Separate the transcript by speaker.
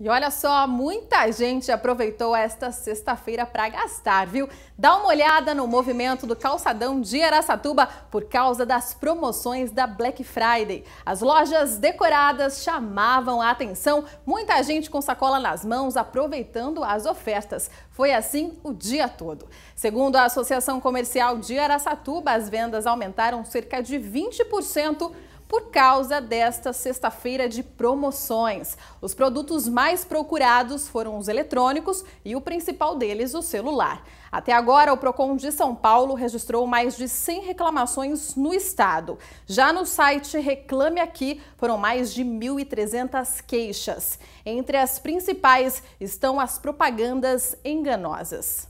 Speaker 1: E olha só, muita gente aproveitou esta sexta-feira para gastar, viu? Dá uma olhada no movimento do calçadão de Araçatuba por causa das promoções da Black Friday. As lojas decoradas chamavam a atenção, muita gente com sacola nas mãos aproveitando as ofertas. Foi assim o dia todo. Segundo a Associação Comercial de Araçatuba, as vendas aumentaram cerca de 20% por causa desta sexta-feira de promoções. Os produtos mais procurados foram os eletrônicos e o principal deles, o celular. Até agora, o Procon de São Paulo registrou mais de 100 reclamações no estado. Já no site Reclame Aqui, foram mais de 1.300 queixas. Entre as principais estão as propagandas enganosas.